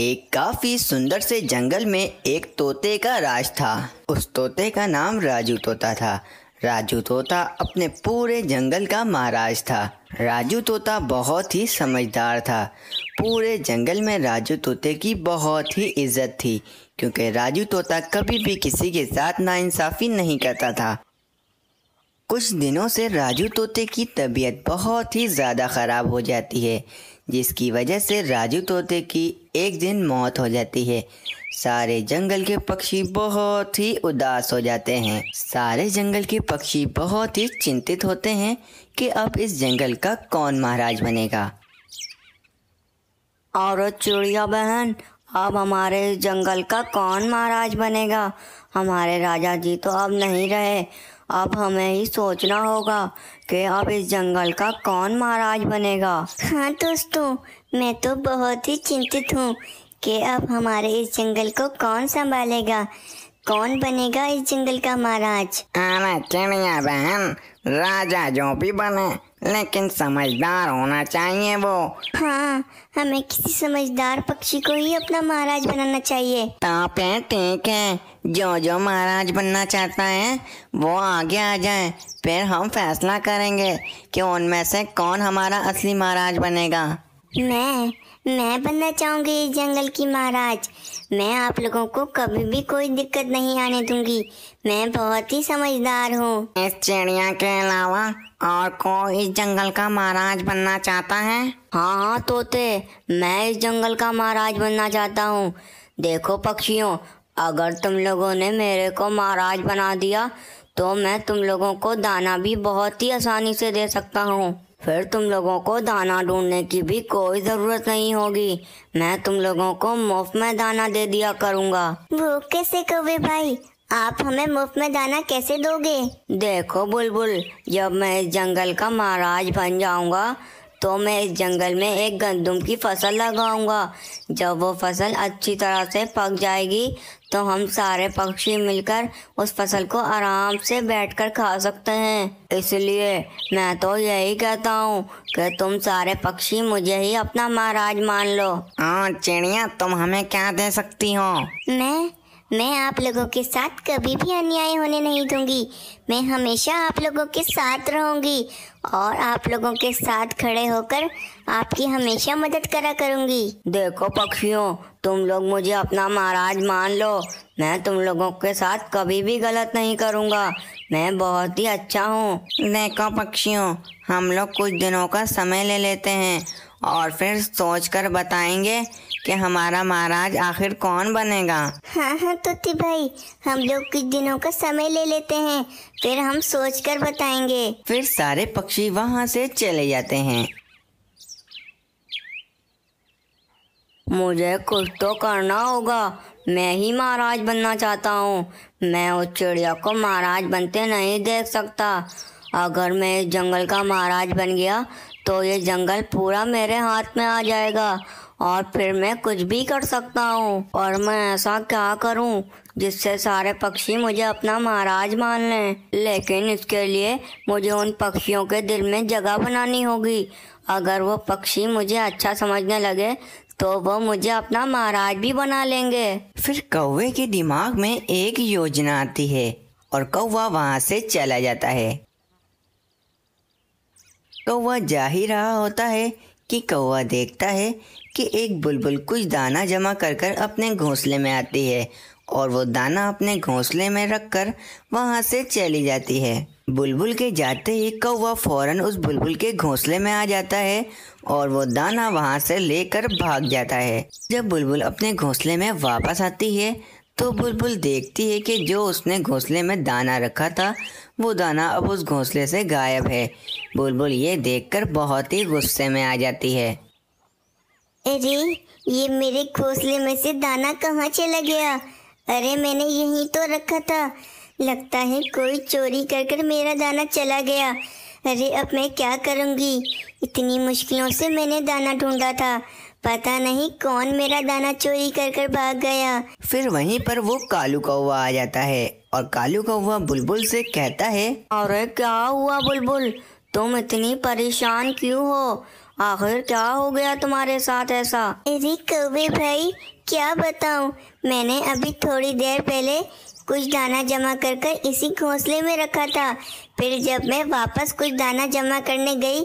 एक काफ़ी सुंदर से जंगल में एक तोते का राज था उस तोते का नाम राजू तोता था राजू तोता अपने पूरे जंगल का महाराज था राजू तोता बहुत ही समझदार था पूरे जंगल में राजू तोते की बहुत ही इज्जत थी क्योंकि राजू तोता कभी भी किसी के साथ नाइंसाफ़ी नहीं करता था कुछ दिनों से राजू तोते की तबीयत बहुत ही ज़्यादा ख़राब हो जाती है जिसकी वजह से राजू तोते की एक दिन मौत हो जाती है सारे जंगल के पक्षी बहुत ही उदास हो जाते हैं सारे जंगल के पक्षी बहुत ही चिंतित होते हैं कि अब इस जंगल का कौन महाराज बनेगा और चिड़िया बहन अब हमारे जंगल का कौन महाराज बनेगा हमारे राजा जी तो अब नहीं रहे अब हमें ही सोचना होगा कि अब इस जंगल का कौन महाराज बनेगा हाँ दोस्तों मैं तो बहुत ही चिंतित हूँ कि अब हमारे इस जंगल को कौन संभालेगा कौन बनेगा इस जंगल का महाराज हाँ बच्चे राजा जो भी बने लेकिन समझदार होना चाहिए वो हाँ हमें किसी समझदार पक्षी को ही अपना महाराज बनाना चाहिए ताप है ठीक है जो जो महाराज बनना चाहता है वो आगे आ जाए फिर हम फैसला करेंगे कि उनमें से कौन हमारा असली महाराज बनेगा मैं मैं बनना चाहूँगी जंगल की महाराज मैं आप लोगों को कभी भी कोई दिक्कत नहीं आने दूंगी मैं बहुत ही समझदार हूँ इस चिड़िया के अलावा और कौन इस जंगल का महाराज बनना चाहता है हाँ हाँ तोते मैं इस जंगल का महाराज बनना चाहता हूँ देखो पक्षियों अगर तुम लोगों ने मेरे को महाराज बना दिया तो मैं तुम लोगों को दाना भी बहुत ही आसानी से दे सकता हूँ फिर तुम लोगों को दाना ढूंढने की भी कोई ज़रूरत नहीं होगी मैं तुम लोगों को मुफ्त में दाना दे दिया करूँगा वो कैसे कवे भाई आप हमें मुफ्त में दाना कैसे दोगे देखो बुलबुल जब मैं इस जंगल का महाराज बन जाऊंगा तो मैं इस जंगल में एक गंदम की फसल लगाऊंगा जब वो फसल अच्छी तरह से पक जाएगी तो हम सारे पक्षी मिलकर उस फसल को आराम से बैठकर खा सकते हैं इसलिए मैं तो यही कहता हूँ कि तुम सारे पक्षी मुझे ही अपना महाराज मान लो हाँ चिड़िया तुम हमें क्या दे सकती हो मैं मैं आप लोगों के साथ कभी भी अन्याय होने नहीं दूंगी मैं हमेशा आप लोगों के साथ रहूंगी और आप लोगों के साथ खड़े होकर आपकी हमेशा मदद करा करूंगी देखो पक्षियों तुम लोग मुझे अपना महाराज मान लो मैं तुम लोगों के साथ कभी भी गलत नहीं करूंगा मैं बहुत ही अच्छा हूँ देखो पक्षियों हम लोग कुछ दिनों का समय ले लेते हैं और फिर सोचकर बताएंगे कि हमारा महाराज आखिर कौन बनेगा हाँ हाँ तुति भाई हम लोग कुछ दिनों का समय ले लेते हैं फिर हम सोचकर बताएंगे फिर सारे पक्षी वहाँ से चले जाते हैं मुझे कुछ तो करना होगा मैं ही महाराज बनना चाहता हूँ मैं उस चिड़िया को महाराज बनते नहीं देख सकता अगर मैं जंगल का महाराज बन गया तो ये जंगल पूरा मेरे हाथ में आ जाएगा और फिर मैं कुछ भी कर सकता हूँ और मैं ऐसा क्या करूँ जिससे सारे पक्षी मुझे अपना महाराज मान लें लेकिन इसके लिए मुझे उन पक्षियों के दिल में जगह बनानी होगी अगर वो पक्षी मुझे अच्छा समझने लगे तो वो मुझे अपना महाराज भी बना लेंगे फिर कौवे के दिमाग में एक योजना आती है और कौवा वहाँ से चला जाता है तो वह जा ही रहा होता है कि कौवा देखता है कि एक बुलबुल कुछ दाना जमा कर कर अपने घोंसले में आती है और वो दाना अपने घोंसले में कर वहाँ से चली जाती है बुलबुल के जाते ही कौवा फौरन उस बुलबुल के घोंसले में आ जाता है और वो दाना वहाँ से लेकर भाग जाता है जब बुलबुल अपने घोंसले में वापस आती है तो बुलबुल देखती है कि जो उसने घोंसले में दाना रखा था वो दाना अब उस घोंसले से गायब है बुलबुल ये देखकर बहुत ही गुस्से में आ जाती है अरे ये मेरे घोंसले में से दाना कहाँ चला गया अरे मैंने यहीं तो रखा था लगता है कोई चोरी कर कर मेरा दाना चला गया अरे अब मैं क्या करूँगी इतनी मुश्किलों से मैंने दाना ढूंढा था पता नहीं कौन मेरा दाना चोरी कर कर भाग गया फिर वहीं पर वो कालू कौवा आ जाता है और कालू कौवा बुलबुल से कहता है अरे क्या हुआ बुलबुल तुम इतनी परेशान क्यों हो आखिर क्या हो गया तुम्हारे साथ ऐसा अरे कौवे भाई क्या बताऊं मैंने अभी थोड़ी देर पहले कुछ दाना जमा कर कर इसी घोंसले में रखा था फिर जब मैं वापस कुछ दाना जमा करने गई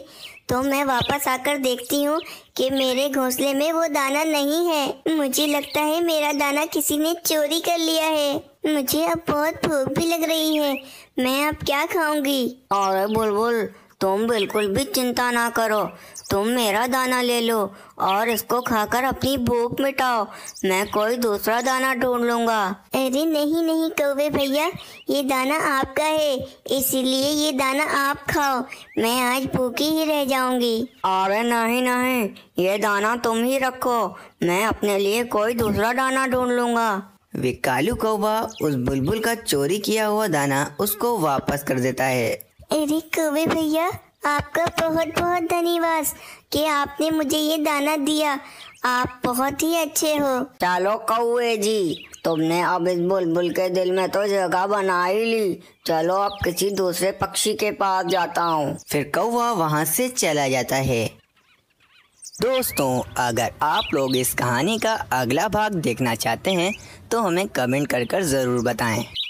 तो मैं वापस आकर देखती हूँ कि मेरे घोंसले में वो दाना नहीं है मुझे लगता है मेरा दाना किसी ने चोरी कर लिया है मुझे अब बहुत भूख भी लग रही है मैं अब क्या खाऊंगी और बुलबुल तुम बिल्कुल भी चिंता ना करो तुम मेरा दाना ले लो और इसको खाकर अपनी भूख मिटाओ मैं कोई दूसरा दाना ढूंढ लूंगा अरे नहीं नहीं कौवे भैया ये दाना आपका है इसीलिए ये दाना आप खाओ मैं आज भूखी ही रह जाऊंगी अरे नहीं नहीं ये दाना तुम ही रखो मैं अपने लिए कोई दूसरा दाना ढूंढ लूंगा वे कालू कौवा उस बुलबुल का चोरी किया हुआ दाना उसको वापस कर देता है अरे कौवे भैया आपका बहुत बहुत धन्यवाद कि आपने मुझे ये दाना दिया आप बहुत ही अच्छे हो चलो कौए जी तुमने अब इस बुलबुल के दिल में तो जगह बना ही ली चलो अब किसी दूसरे पक्षी के पास जाता हूँ फिर कौवा वहाँ से चला जाता है दोस्तों अगर आप लोग इस कहानी का अगला भाग देखना चाहते हैं तो हमें कमेंट कर कर ज़रूर बताएं